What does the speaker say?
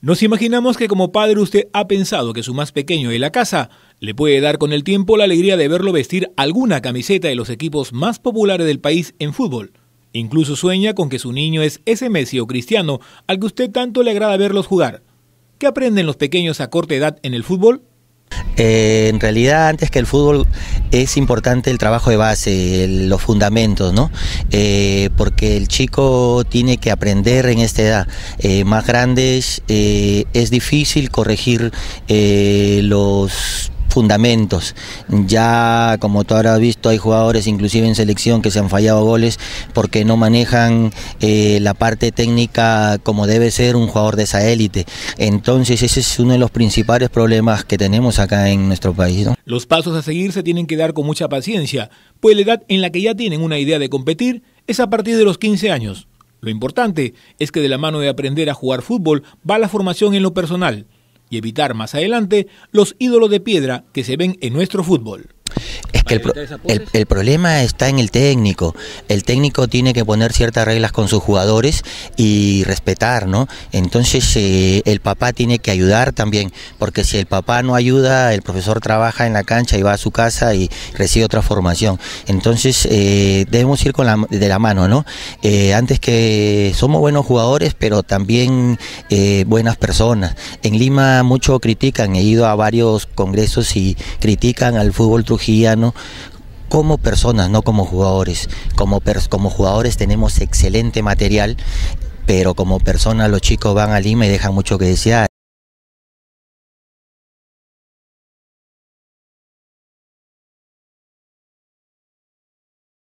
Nos imaginamos que como padre usted ha pensado que su más pequeño de la casa le puede dar con el tiempo la alegría de verlo vestir alguna camiseta de los equipos más populares del país en fútbol. Incluso sueña con que su niño es ese Messi o Cristiano al que usted tanto le agrada verlos jugar. ¿Qué aprenden los pequeños a corta edad en el fútbol? Eh, en realidad, antes que el fútbol, es importante el trabajo de base, los fundamentos, ¿no? Eh, porque el chico tiene que aprender en esta edad. Eh, más grandes es difícil corregir los fundamentos. Ya como tú habrás visto, hay jugadores inclusive en selección que se han fallado goles porque no manejan eh, la parte técnica como debe ser un jugador de esa élite. Entonces ese es uno de los principales problemas que tenemos acá en nuestro país. Los pasos a seguir se tienen que dar con mucha paciencia, pues la edad en la que ya tienen una idea de competir es a partir de los 15 años. Lo importante es que de la mano de aprender a jugar fútbol va la formación en lo personal y evitar más adelante los ídolos de piedra que se ven en nuestro fútbol el, problema está en el técnico. El técnico tiene que poner ciertas reglas con sus jugadores y respetar, ¿no? Entonces eh, el papá tiene que ayudar también, porque si el papá no ayuda, el profesor trabaja en la cancha y va a su casa y recibe otra formación. Entonces eh, debemos ir con de la mano, ¿no? Eh, antes que somos buenos jugadores, pero también buenas personas. En Lima mucho critican, he ido a varios congresos y critican al fútbol trujillano como personas, no como jugadores. Como, como jugadores tenemos excelente material, pero como personas los chicos van a Lima y dejan mucho que desear.